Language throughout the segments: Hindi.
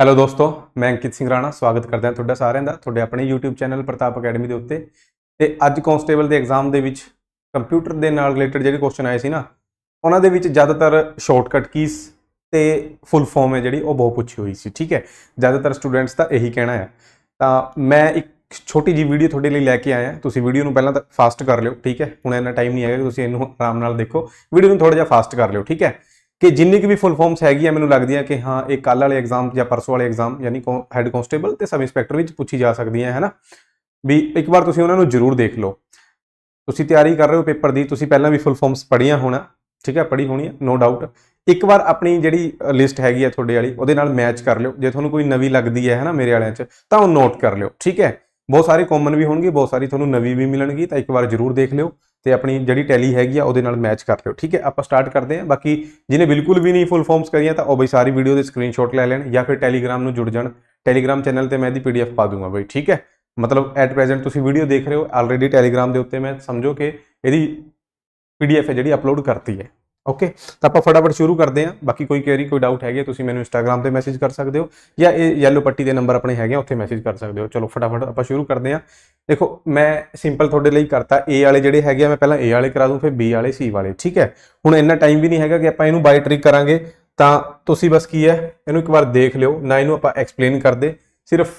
ਹੈਲੋ ਦੋਸਤੋ ਮੈਂ ਅੰਕਿਤ ਸਿੰਘ ਰਾਣਾ ਸਵਾਗਤ ਕਰਦਾ ਹਾਂ ਤੁਹਾਡਾ ਸਾਰਿਆਂ ਦਾ ਤੁਹਾਡੇ ਆਪਣੇ YouTube ਚੈਨਲ ਪ੍ਰਤਾਪ ਅਕੈਡਮੀ ਦੇ ਉੱਤੇ ਤੇ ਅੱਜ ਕਨਸਟੇਬਲ ਦੇ ਐਗਜ਼ਾਮ ਦੇ ਵਿੱਚ ਕੰਪਿਊਟਰ ਦੇ ਨਾਲ ਰਿਲੇਟਡ ਜਿਹੜੇ ਕੁਐਸਚਨ ਆਏ ਸੀ ਨਾ ਉਹਨਾਂ ਦੇ ਵਿੱਚ ਜ਼ਿਆਦਾਤਰ ਸ਼ਾਰਟਕਟ ਕੀਸ ਤੇ ਫੁੱਲ ਫਾਰਮ ਹੈ ਜਿਹੜੀ ਉਹ ਬਹੁਤ ਪੁੱਛੀ ਹੋਈ ਸੀ ਠੀਕ ਹੈ ਜ਼ਿਆਦਾਤਰ ਸਟੂਡੈਂਟਸ ਦਾ ਇਹੀ ਕਹਿਣਾ ਹੈ ਤਾਂ ਮੈਂ ਇੱਕ ਛੋਟੀ ਜੀ ਵੀਡੀਓ ਤੁਹਾਡੇ ਲਈ ਲੈ ਕੇ ਆਇਆ ਤੁਸੀਂ ਵੀਡੀਓ ਨੂੰ ਪਹਿਲਾਂ ਤਾਂ ਫਾਸਟ ਕਰ ਲਿਓ ਠੀਕ ਹੈ ਹੁਣ ਇੰਨਾ ਟਾਈਮ ਨਹੀਂ ਹੈਗਾ ਕਿ ਤੁਸੀਂ ਇਹਨੂੰ ਆਰਾਮ ਨਾਲ ਦੇਖੋ ਵੀਡੀਓ ਨੂੰ ਥੋੜਾ ਜਿਹਾ ਫਾਸਟ ਕਰ ਲਿਓ ਠੀਕ ਹੈ ਕਿ ਜਿੰਨੀ ਕਿ ਵੀ ਫੁੱਲ ਫਾਰਮਸ ਹੈਗੀਆਂ ਮੈਨੂੰ ਲੱਗਦੀਆਂ ਕਿ ਹਾਂ ਇਹ ਕੱਲ ਵਾਲੇ ਐਗਜ਼ਾਮ ਜਾਂ ਪਰਸੋਂ ਵਾਲੇ ਐਗਜ਼ਾਮ ਯਾਨੀ ਹੈੱਡ ਕਨਸਟੇਬਲ ਤੇ ਸਬ ਇੰਸਪੈਕਟਰ ਵਿੱਚ ਪੁੱਛੀ ਜਾ ਸਕਦੀਆਂ ਹੈ ਨਾ ਵੀ ਇੱਕ ਵਾਰ ਤੁਸੀਂ ਉਹਨਾਂ ਨੂੰ ਜ਼ਰੂਰ ਦੇਖ ਲਓ ਤੁਸੀਂ ਤਿਆਰੀ ਕਰ ਰਹੇ ਹੋ ਪੇਪਰ ਦੀ ਤੁਸੀਂ ਪਹਿਲਾਂ ਵੀ ਫੁੱਲ ਫਾਰਮਸ ਪੜ੍ਹੀਆਂ ਹੋਣਾ ਠੀਕ ਹੈ ਪੜ੍ਹੀ ਹੋਣੀ ਹੈ ਨੋ ਡਾਊਟ ਇੱਕ ਵਾਰ ਆਪਣੀ ਜਿਹੜੀ ਲਿਸਟ ਹੈਗੀ ਆ ਤੁਹਾਡੇ ਵਾਲੀ ਉਹਦੇ ਨਾਲ ਮੈਚ ਕਰ ਲਿਓ ਜੇ ਤੁਹਾਨੂੰ ਕੋਈ ਨਵੀਂ ਲੱਗਦੀ ਹੈ ਹਨਾ ਮੇਰੇ ਵਾਲਿਆਂ 'ਚ ਤਾਂ ਉਹ ਨੋਟ ਕਰ ਲਿਓ ਠੀਕ ਹੈ ਬਹੁਤ ਸਾਰੇ ਕਾਮਨ ਵੀ ਹੋਣਗੇ ਬਹੁਤ ਸਾਰੀ ਤੁਹਾਨੂੰ ਨਵੀਂ ਵੀ ਮਿਲਣਗੀ ਤਾਂ ਇੱਕ ਵਾਰ ਜ਼ਰੂਰ ਦੇਖ ਲਿਓ ਤੇ ਆਪਣੀ ਜਿਹੜੀ ਟੈਲੀ ਹੈਗੀ ਆ ਉਹਦੇ ਨਾਲ ਮੈਚ ਕਰ ਲਿਓ ਠੀਕ ਹੈ ਆਪਾਂ ਸਟਾਰਟ ਕਰਦੇ ਹਾਂ ਬਾਕੀ ਜਿਹਨੇ ਬਿਲਕੁਲ ਵੀ ਨਹੀਂ ਫੁੱਲ ਫਾਰਮਸ ਕਰੀਆਂ ਤਾਂ ਉਹ ਬਈ ਸਾਰੀ ਵੀਡੀਓ ਦੇ ਸਕਰੀਨਸ਼ਾਟ ਲੈ ਲੈਣ ਜਾਂ ਫਿਰ ਟੈਲੀਗ੍ਰਾਮ ਨੂੰ ਜੁੜ ਜਾਣ ਟੈਲੀਗ੍ਰਾਮ ਚੈਨਲ ਤੇ ਮੈਂ ਇਹਦੀ ਪੀਡੀਐਫ ਪਾ ਦੂੰਗਾ ਬਈ ਠੀਕ ਹੈ ਮਤਲਬ ਐਟ ਪ੍ਰੈਜ਼ੈਂਟ ਤੁਸੀਂ ਵੀਡੀਓ ਦੇਖ ਰਹੇ ਹੋ ਆਲਰੇਡੀ ਟੈਲੀਗ੍ਰਾਮ ਦੇ ਉੱਤੇ ਮੈਂ ਸਮਝੋ ਕਿ ਇਹਦੀ ਪੀਡੀਐਫ ਹੈ ਜਿਹੜੀ ਅਪਲੋਡ ਕਰਤੀ ਹੈ ਓਕੇ ਤਾਂ ਆਪਾਂ ਫਟਾਫਟ ਸ਼ੁਰੂ ਕਰਦੇ ਹਾਂ ਬਾਕੀ ਕੋਈ ਕੁਐਰੀ ਕੋਈ ਡਾਊਟ ਹੈਗੇ ਤੁਸੀਂ ਮੈਨੂੰ ਇੰਸਟਾਗ੍ਰam ਤੇ ਮੈਸੇਜ ਕਰ ਸਕਦੇ ਹੋ ਜਾਂ ਇਹ ਯੈਲੋ ਪੱਟੀ ਦੇ ਨੰਬਰ ਆਪਣੇ ਹੈਗੇ ਉੱਥੇ ਮੈਸੇਜ ਕਰ ਸਕਦੇ ਹੋ ਚਲੋ ਫਟਾਫਟ ਆਪਾਂ ਸ਼ੁਰੂ ਕਰਦੇ ਹਾਂ ਦੇਖੋ ਮੈਂ ਸਿੰਪਲ ਤੁਹਾਡੇ ਲਈ ਕਰਤਾ A ਵਾਲੇ ਜਿਹੜੇ ਹੈਗੇ ਆ ਮੈਂ ਪਹਿਲਾਂ A ਵਾਲੇ ਕਰਾ ਦੂੰ ਫਿਰ B ਵਾਲੇ C ਵਾਲੇ ਠੀਕ ਹੈ ਹੁਣ ਇੰਨਾ ਟਾਈਮ ਵੀ ਨਹੀਂ ਹੈਗਾ ਕਿ ਆਪਾਂ ਇਹਨੂੰ ਬਾਈ ਟ੍ਰਿਕ ਕਰਾਂਗੇ ਤਾਂ ਤੁਸੀਂ ਬਸ ਕੀ ਹੈ ਇਹਨੂੰ ਇੱਕ ਵਾਰ ਦੇਖ ਲਿਓ ਨਾ ਇਹਨੂੰ ਆਪਾਂ ਐਕਸਪਲੇਨ ਕਰਦੇ ਸਿਰਫ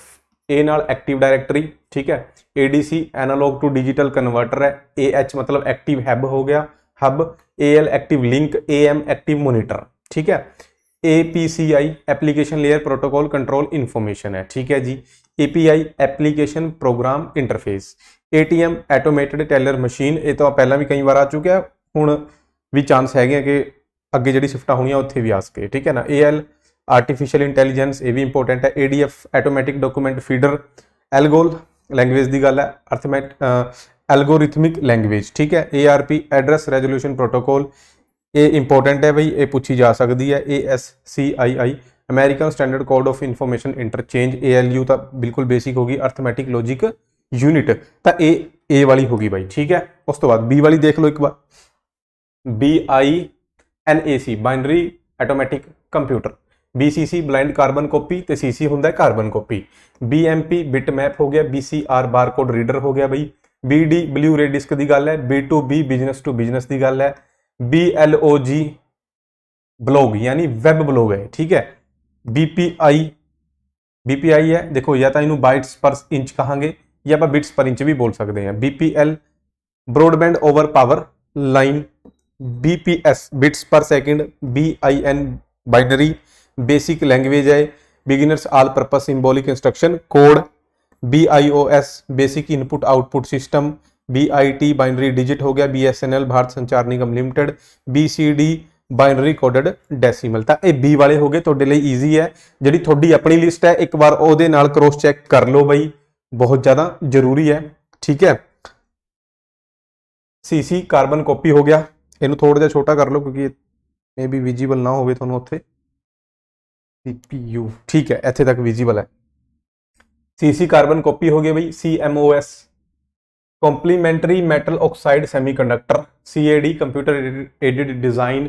A ਨਾਲ ਐਕਟਿਵ ਡਾਇਰੈਕਟਰੀ ਠੀਕ ਹੈ ADC analog to digital converter ਹੈ AH ਮਤਲਬ ਐਕਟਿਵ ਹੈਬ ਹੋ ਗਿਆ hub A L active link A M active monitor ठीक है A P C I application layer protocol control information है ठीक है जी A P I application program interface A T M automated teller machine ਇਹ ਤਾਂ ਪਹਿਲਾਂ ਵੀ ਕਈ ਵਾਰ ਆ ਚੁੱਕਿਆ ਹੁਣ ਵੀ ਚਾਂਸ ਹੈਗੇ ਆ ਕਿ ਅੱਗੇ ਜਿਹੜੀ ਸ਼ਿਫਟਾਂ ਹੋਣੀਆਂ ਉੱਥੇ ਵੀ ਆ ਸਕੇ ਠੀਕ ਹੈ ਨਾ ਏ ਐਲ ਆਰਟੀਫੀਸ਼ੀਅਲ ਇੰਟੈਲੀਜੈਂਸ ਇਹ ਵੀ ਇੰਪੋਰਟੈਂਟ ਹੈ A D F automatic document feeder algol language ਦੀ ਗੱਲ ਹੈ ਅਰਥਮੈਟ एल्गोरिथमिक लैंग्वेज ठीक है A R P address resolution protocol ये इंपॉर्टेंट है भाई ये पूछी जा सकती है A S C I I American standard code of information interchange A L U तो बिल्कुल बेसिक होगी अर्थमैटिक लॉजिक यूनिट तो ए ए वाली होगी भाई ठीक है उस तो बाद बी वाली देख लो एक बार B I N A C binary automatic computer B C copy तो सी सी होंगे carbon copy B M P bit map हो गया B C R bar code reader हो गया ਬਈ B D blue ray disc की गल है B two B business to business की गल है B L O G blog यानी वैब ब्लॉग है ठीक है B P I B P I है देखो या तो इनू बाइट्स पर इंच कहेंगे या बिट्स पर इंच भी बोल सकते हैं B P L broadband over power line B P S bits per second B I N binary basic language है beginners all purpose symbolic instruction code BIOS basic input output system BIT binary digit हो गया BSNL Bharat Sanchar Nigam limited BCD binary coded decimal ਤਾਂ ਇਹ B ਵਾਲੇ ਹੋ ਗਏ ਤੁਹਾਡੇ ਲਈ ਈਜ਼ੀ ਹੈ ਜਿਹੜੀ ਤੁਹਾਡੀ ਆਪਣੀ ਲਿਸਟ ਹੈ ਇੱਕ ਵਾਰ ਉਹਦੇ ਨਾਲ ਕ੍ਰੋਸ ਚੈੱਕ ਕਰ ਲਓ ਬਈ ਬਹੁਤ ਜ਼ਿਆਦਾ ਜ਼ਰੂਰੀ ਹੈ ਠੀਕ ਹੈ CC ਕਾਰਬਨ ਕਾਪੀ ਹੋ ਗਿਆ ਇਹਨੂੰ ਥੋੜਾ ਜਿਹਾ ਛੋਟਾ ਕਰ ਲਓ ਕਿਉਂਕਿ ਮੇਬੀ ਵਿਜੀਬਲ ਨਾ ਹੋਵੇ ਤੁਹਾਨੂੰ ਉੱਥੇ CPU ਠੀਕ ਹੈ ਇੱਥੇ ਤੱਕ ਵਿਜੀਬਲ ਹੈ सी सी कार्बन कॉपी हो गई भाई C M O S complementary metal oxide semiconductor C A D computer aided design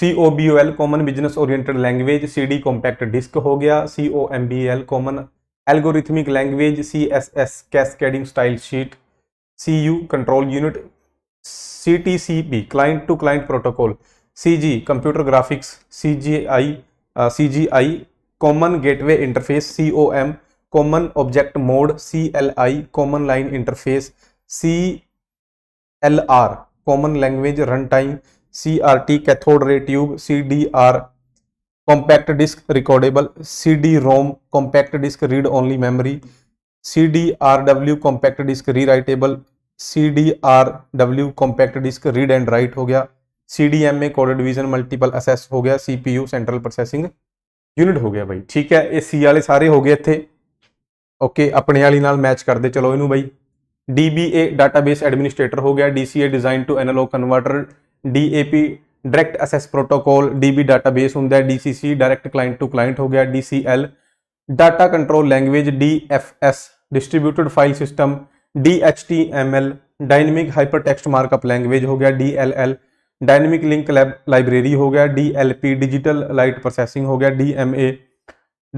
C O B O L common business oriented language C D compact disc हो गया C O M B L common algorithmic language C S S cascading style sheet C U control unit C T C B client to client protocol C G computer graphics C G I C G I common gateway interface C O M common object mode C L I common line interface C L R common language run time C R T cathode ray tube C D R compact disc recordable C D ROM compact disc read only memory C D R W compact disc rewritable C D R W compact disc read and write हो गया C D M A code division multiple access हो गया C P U central processing unit हो गया भाई ठीक है ए सी वाले सारे हो गए इतने ਓਕੇ ਆਪਣੇ ਵਾਲੀ ਨਾਲ ਮੈਚ ਕਰਦੇ ਚਲੋ ਇਹਨੂੰ ਬਾਈ DBA ਡਾਟਾਬੇਸ ਐਡਮਿਨਿਸਟ੍ਰੇਟਰ ਹੋ ਗਿਆ DCA design to analog converter DAP direct access protocol DB database ਹੁੰਦਾ ਹੈ DCC direct client to client ਹੋ ਗਿਆ DCL data control language DFS distributed file system D H T M L dynamic hyper text markup language हो गया D L L dynamic link library हो गया D L P digital light processing हो गया D M A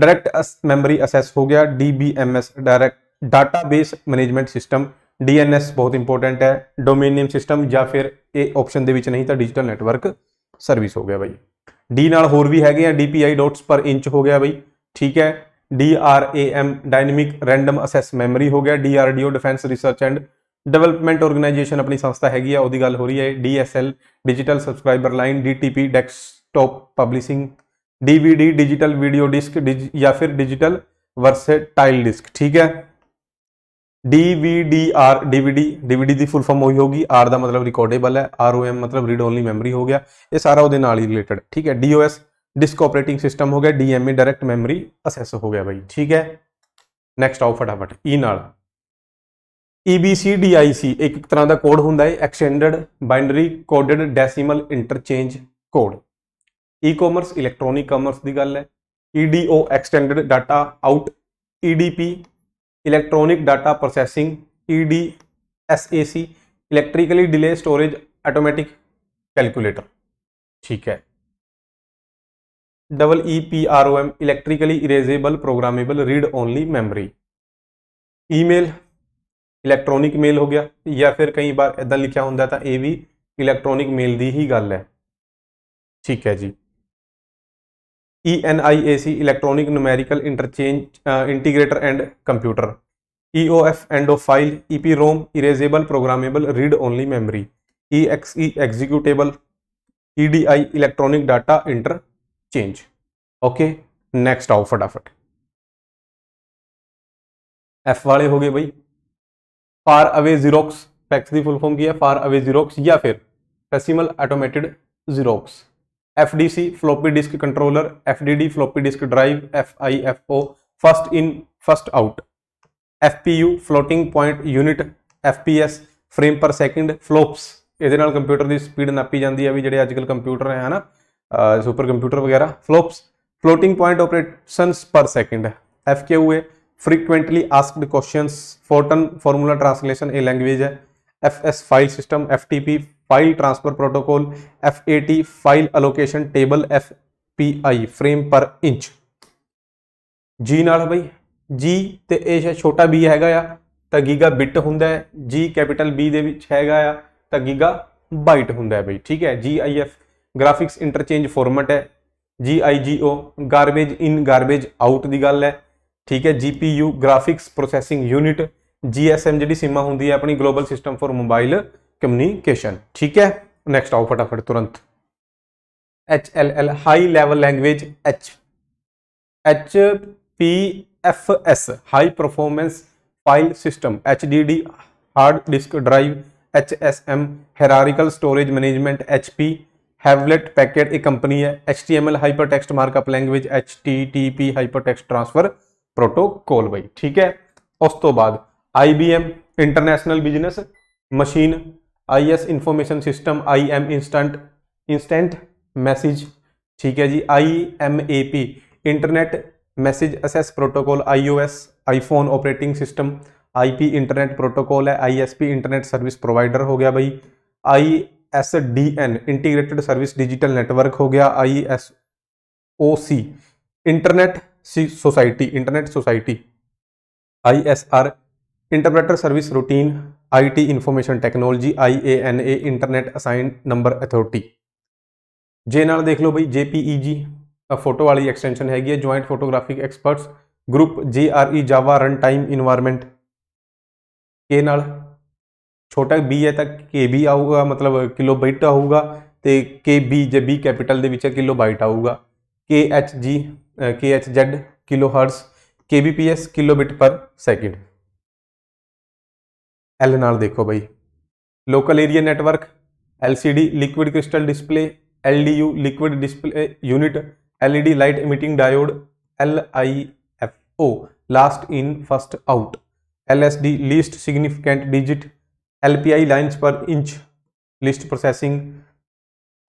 direct memory access हो गया D B M DBMS direct base management system D N S बहुत इंपोर्टेंट है डोमेन नेम सिस्टम या फिर ये ऑप्शन के नहीं तो डिजिटल नैटवर्क सर्विस हो गया बई डी होर भी है D P I dots per inch हो गया बई ठीक है D R A M dynamic random access memory हो गया D R D O defence research and development organisation अपनी संस्था हैगी है, गल हो रही है D S L digital subscriber line D T P desktop publishing DVD digital video disc disc, या फिर डिजिटल वर्सेटाइल डिस्क ठीक है ਡੀਵੀਡੀ ਆਰ ਡੀਵੀਡੀ ਡੀਵੀਡੀ ਦੀ ਫੁੱਲ ਫਾਰਮ ਉਹੀ ਹੋਗੀ ਆਰ ਦਾ ਮਤਲਬ ਰਿਕਾਰਡੇਬਲ ਹੈ ਆਰ ਓ ਐਮ ਮਤਲਬ ਰੀਡ ਓਨਲੀ ਮੈਮਰੀ ਹੋ ਗਿਆ ਇਹ ਸਾਰਾ ਉਹਦੇ ਨਾਲ ਹੀ ਰਿਲੇਟਡ ਠੀਕ ਹੈ ਡੀਓਐਸ ਡਿਸਕ ਆਪਰੇਟਿੰਗ ਸਿਸਟਮ ਹੋ ਗਿਆ ਡੀਐਮਏ ਡਾਇਰੈਕਟ ਮੈਮਰੀ ਅਸੈਸ ਹੋ ਗਿਆ ਬਾਈ ਠੀਕ ਹੈ ਨੈਕਸਟ ਆਓ ਫਟਾਫਟ ਈ e ਨਾਲ EBCDIC ਇੱਕ ਤਰ੍ਹਾਂ ਦਾ ਕੋਡ ਹੁੰਦਾ ਹੈ extended binary coded decimal interchange code E commerce electronic commerce की गल है E D O extended data out E D P electronic data processing E D S A C electrically delay storage automatic calculator ठीक है double E P R O M electrically erasable programmable read only memory email electronic mail हो गया या फिर कई बार इदा लिखा होंगे तो यह भी ਇਲੈਕਟ੍ਰੋਨਿਕ मेल की ही गल है ठीक है जी E N I A C electronic numerical interchange integrator and computer E O F end of file E P ROM erasable programmable read only memory E X E executable E D I electronic data interchange okay next आओ फटाफट एफ वाले हो गए भाई फार अवे जीरोक्स पैक्स की फुल फॉर्म की है फार अवे जीरोक्स या फिर facsimile automated xerox F D C floppy disc controller F D D floppy disk drive F I F O first in first out F P U floating point unit F P S frame per second flops ये कंप्यूटर की स्पीड नापी जाती है भी जो अच्छे कंप्यूटर है ना सुपर कंप्यूटर वगैरह flops floating point operation per second F Q A frequently asked question Fortran formula translation a language है F S file system F T P file transfer protocol F file allocation table F frame per inch ਜੀ ਨਾਲ ਬਈ ਜੀ ਤੇ ਇਹ ਛੋਟਾ b ਹੈਗਾ ਆ ਤਾਂ ਗੀਗਾ ਬਿਟ ਹੁੰਦਾ ਹੈ ਜੀ ਕੈਪੀਟਲ B ਦੇ ਵਿੱਚ ਹੈਗਾ ਆ ਤਾਂ ਗੀਗਾ ਬਾਈਟ ਹੁੰਦਾ ਹੈ ਬਈ ਠੀਕ ਹੈ GIF ਗ੍ਰਾਫਿਕਸ ਇੰਟਰਚੇਂਜ ਫਾਰਮੈਟ ਹੈ GIGO garbage in garbage out ਦੀ ਗੱਲ ਹੈ ਠੀਕ ਹੈ GPU graphics processing unit GSM ਜਿਹੜੀ ਸੀਮਾ ਹੁੰਦੀ ਹੈ ਆਪਣੀ global system for mobile communication ठीक है नेक्स्ट आओ फटाफट तुरंत H L L high level language H H P F S high performance file system H D D hard disk drive H S M hierarchical storage management H P Hewlett packet एक कंपनी है H T M L hyper text markup language H T T P hypertext transfer protocol बई ठीक है उस तो बाद I B M international business machine I S information system I M instant instant message ठीक है जी I M A P internet message access protocol I O S iPhone operating system I P internet protocol है I S P internet service provider हो गया भाई I S D N integrated service digital network हो गया I S O C internet society internet society I S R interpreter service routine IT information technology IANA internet assigned number authority J ਨਾਲ ਦੇਖ ਲਓ ਬਈ ਜੇਪੀਈਜੀ ਫੋਟੋ ਵਾਲੀ ਐਕਸਟੈਂਸ਼ਨ ਹੈਗੀ ਹੈ joint photographic experts group JRE Java run time environment ਕੇ ਨਾਲ ਛੋਟਾ ਬੀ ਹੈ ਤਾਂ ਕੇਬੀ ਆਊਗਾ ਮਤਲਬ ਕਿਲੋਬਾਈਟ ਆਊਗਾ ਤੇ ਕੇਬੀ ਜੇ ਬੀ ਕੈਪੀਟਲ ਦੇ ਵਿੱਚ ਕਿਲੋਬਾਈਟ ਆਊਗਾ KHG KHZ kilohertz kbps kilobit per second L देखो भाई local area network D liquid crystal display U liquid display unit L E D light emitting diode L I F O last in first out L S D least significant digit L P I lines per inch list processing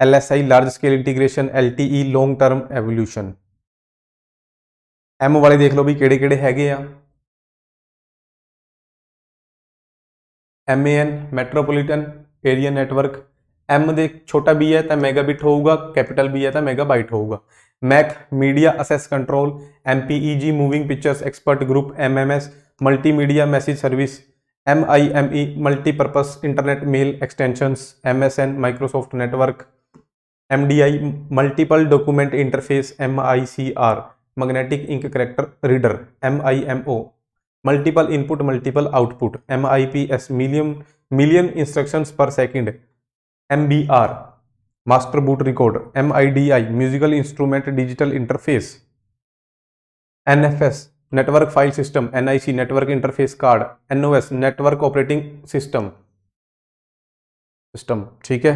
L S I large scale integration L T E long term evolution M वाले देख लो भी कि M metropolitan area network M दे छोटा बी है तो मेगा बिट होगा कैपिटल बी है तो मेगा बाइट होगा MAC media access control M P E G moving pictures expert group M M S multimedia message service M I M E multipurpose internet mail extension M S N Microsoft network M D I multiple document interface M I C R magnetic ink character reader M I M O multiple input multiple output M I P S million million instruction per second M B R master boot record M I D I musical instrument digital interface N F S network file system N I C network interface card N O S network operating system system ठीक है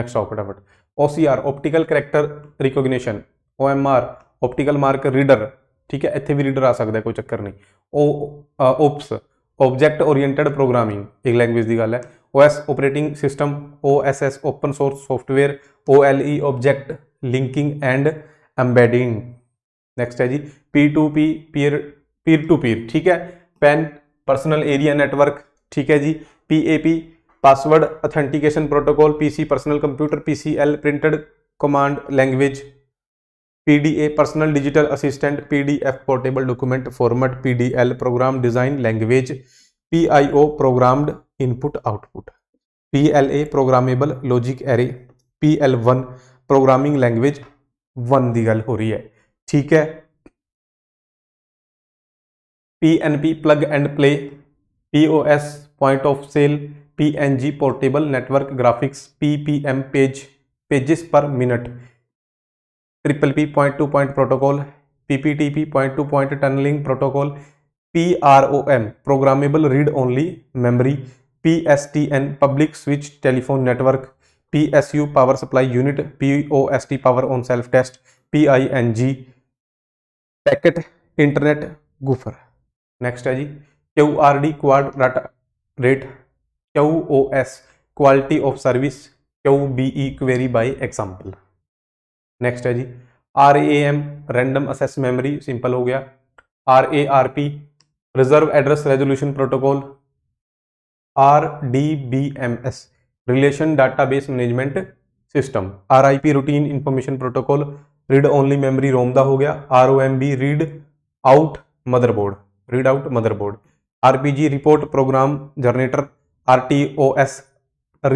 नेक्स्ट आओ फटाफट O C R optical character recognition O M R optical mark reader ठीक है इतने भी रीडर आ सकता है कोई चक्कर नहीं ओप्स ऑब्जेक्ट ओरिएंटेड प्रोग्रामिंग एक लैंग्वेज की गल है O S operating system O S S open source software O L E object linking and embedding next है जी P two P peer peer to peer ठीक है पेन परसनल एरिया नैटवर्क ठीक है जी P A P password authentication protocol P C personal computer P C L printed command language PDA personal digital assistant P D F portable document format L program design language PIO programmed input output P L A programmable logic array P L one programming language one की गल हो रही है ठीक है P N P plug and play P O S point of sale P N G portable network graphics P P M page pages per minute triple P point to point protocol PPTP point to point tunneling protocol P R O M programmable read only memory P S T N public switch telephone network P S U power supply unit P O S T power on self test P I N G packet internet gopher next है जी Q R D quad data rate Q O S quality of service Q B E query by example next है जी R A M random access memory simple हो गया R A R P reserve address resolution protocol R D B M S relation base management system R I P routine information protocol read only ROM रोमदा हो गया R O M B read out motherboard read out motherboard R P G report program generator R T O S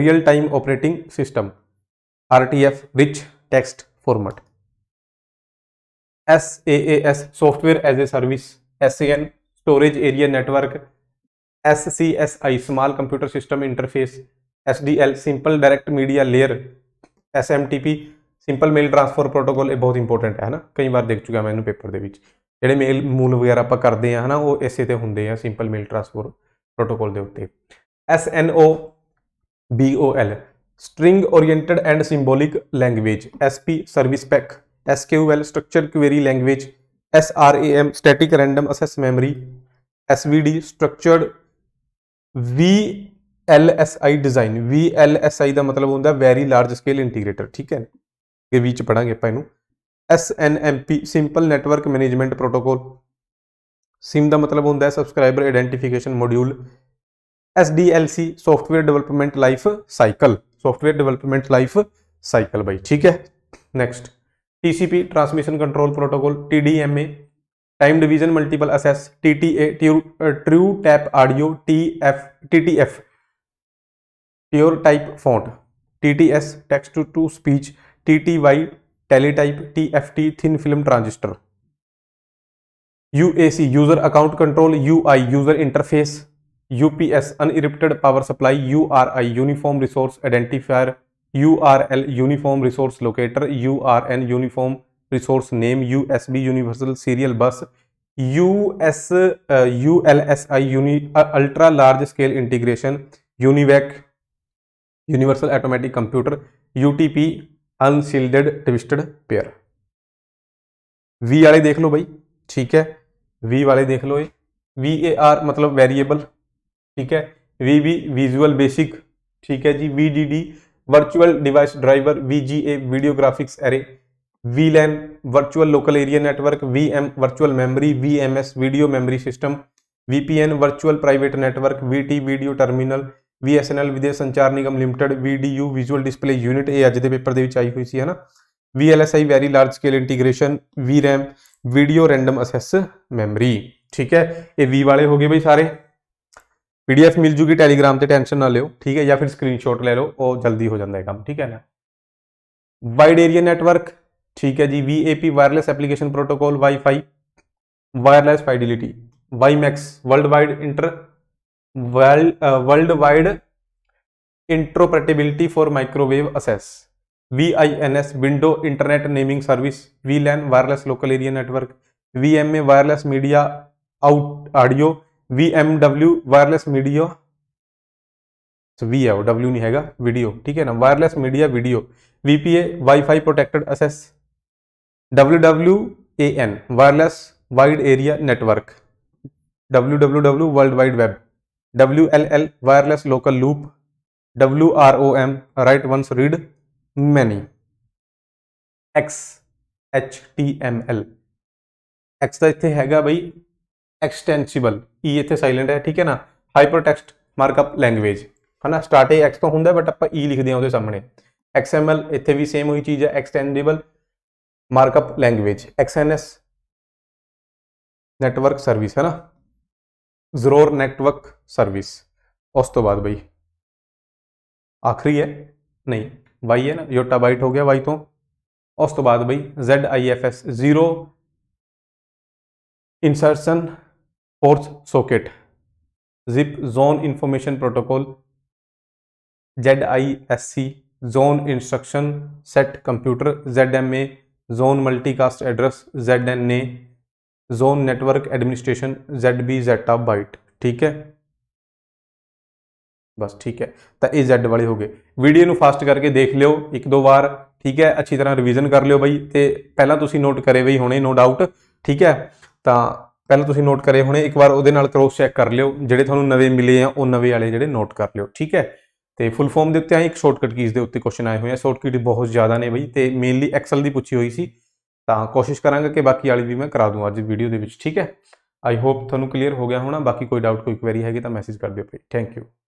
real time operating system R T F rich text format S A S software as a service S A N storage area network S C S I small computer system interface S D L simple direct media layer S M T P simple mail transfer protocol ये बहुत इंपोर्टेंट है ना कई बार देख चुका मैं इन पेपर के जोड़े मेल मूल वगैरह आप करते हैं है ना वो इसे तो होंगे सिंपल मेल ट्रांसफोर प्रोटोकॉल के उत्ते S N O B O L string oriented and symbolic language SP service pack SQL structure query language SRAM static random access memory SVD structured VLSI design VLSI ਦਾ ਮਤਲਬ ਹੁੰਦਾ ਵੈਰੀ ਲਾਰਜ ਸਕੇਲ ਇੰਟੀਗ੍ਰੇਟਰ ਠੀਕ ਹੈ ਇਹ ਵਿੱਚ ਪੜਾਂਗੇ ਆਪਾਂ ਇਹਨੂੰ SNMP simple network management protocol SIM ਦਾ ਮਤਲਬ ਹੁੰਦਾ ਹੈ subscriber identification module SDLC software development life cycle software development life cycle भाई ठीक है next TCP transmission control protocol TDMA time division multiple access TTA true tap audio TF TTF pure type font TTS text to speech TTY teletype TFT thin film transistor UAC user account control UI user interface UPS uninterrupted power supply U are I uniform resource identifier U R L uniform resource locator U R N uniform resource name U S B universal serial bus U S U L S I uni ultra large scale integration UNIVAC universal automatic computer U T P unshielded twisted pair V वाले देख लो भाई ठीक है वी वाले देख लो ये वी ए आर मतलब वेरिएबल ठीक है वी वी विजुअल बेसिक ठीक है जी V D D virtual device driver V G A video graphics array V LAN virtual local area network V M virtual memory V M S video memory system V P N virtual private network V T video terminal V S N L Videsh Sanchar Nigam limited V D U visual display unit ये ਅੱਜ के पेपर ਦੇ ਵਿੱਚ ਆਈ है ना V L S I very large scale integration V RAM video random access memory ठीक है ये वी वाले हो गए बी सारे पीडीएफ मिल जूगी टेलीग्राम से टेंशन ना लो ठीक है या फिर स्क्रीनशॉट ले लो और जल्दी हो जाता है काम ठीक है ना वाइड एरिया नैटवर्क ठीक है जी V A P wireless application protocol WiFi wireless fidelity WiMAX world wide inter world wide interoperability for microwave access V I N S window internet naming service VLAN wireless local area network V M A wireless media out audio VMW wireless media V है डब्ल्यू नहीं हैगा वीडियो ठीक है ना wireless media video VPA WiFi protected access W W A N wireless wide area network W W W world wide web W L L wireless local loop W R O M write once read many X H T M L X तो इतने हैगा बई एक्सटेंसीबल ई e इतने साइलेंट है ठीक है ना हाइपर टैक्सट मार्कअप लैंगुएज है ना स्टार्ट एक्स तो होंगे बट आप ई लिखते हैं वो सामने एक्स एम एल इतने भी सेम हुई चीज़ है extendable markup language X N S network service है ना जरोर नैटवर्क सर्विस उस तो बाद बई आखिरी है नहीं वाई है ना योटा बाइट हो गया वाई तो उस तो बाद बई Z I F S zero insertion fourth socket zip zone information protocol ZISC zone instruction set computer ZMA zone multicast address ZNA zone network administration ZB zeta byte ਠੀਕ ਹੈ ਬਸ ਠੀਕ ਹੈ ਤਾਂ ਇਹ Z ਵਾਲੇ ਹੋ ਗਏ ਵੀਡੀਓ ਨੂੰ ਫਾਸਟ ਕਰਕੇ ਦੇਖ ਲਿਓ ਇੱਕ ਦੋ ਵਾਰ ਠੀਕ ਹੈ ਅੱਛੀ ਤਰ੍ਹਾਂ ਰਿਵੀਜ਼ਨ ਕਰ ਲਿਓ ਬਾਈ ਤੇ ਪਹਿਲਾਂ ਤੁਸੀਂ ਨੋਟ ਕਰੇ ਬਈ ਹੁਣੇ ਨੋ ਡਾਊਟ ਠੀਕ ਹੈ ਤਾਂ ਪਹਿਲਾਂ ਤੁਸੀਂ ਨੋਟ ਕਰੇ ਹੋਣੇ ਇੱਕ ਵਾਰ ਉਹਦੇ ਨਾਲ ਕ੍ਰੋਸ ਚੈੱਕ ਕਰ ਲਿਓ ਜਿਹੜੇ ਤੁਹਾਨੂੰ ਨਵੇਂ ਮਿਲੇ ਆ ਉਹ ਨਵੇਂ ਵਾਲੇ ਜਿਹੜੇ ਨੋਟ ਕਰ ਲਿਓ ਠੀਕ ਹੈ ਤੇ ਫੁੱਲ ਫਾਰਮ ਦੇ ਉੱਤੇ ਆ ਇੱਕ ਸ਼ਾਰਟਕਟ ਕੀਜ਼ ਦੇ ਉੱਤੇ ਕੁਐਸਚਨ ਆਏ ਹੋਏ ਆ ਸ਼ਾਰਟਕਟ ਬਹੁਤ ਜ਼ਿਆਦਾ ਨੇ ਬਈ ਤੇ ਮੇਨਲੀ ਐਕਸਲ ਦੀ ਪੁੱਛੀ ਹੋਈ ਸੀ ਤਾਂ ਕੋਸ਼ਿਸ਼ ਕਰਾਂਗਾ ਕਿ ਬਾਕੀ ਵਾਲੀ ਵੀ ਮੈਂ ਕਰਾ ਦੂੰ ਅੱਜ ਵੀਡੀਓ ਦੇ ਵਿੱਚ ਠੀਕ ਹੈ ਆਈ ਹੋਪ ਤੁਹਾਨੂੰ ਕਲੀਅਰ ਹੋ ਗਿਆ ਹੋਣਾ ਬਾਕੀ ਕੋਈ ਡਾਊਟ ਕੋਈ ਕੁਐਰੀ ਹੈਗੀ ਤਾਂ ਮੈਸੇਜ ਕਰ ਦਿਓ ਪਲੀਜ਼ ਥੈਂਕ ਯੂ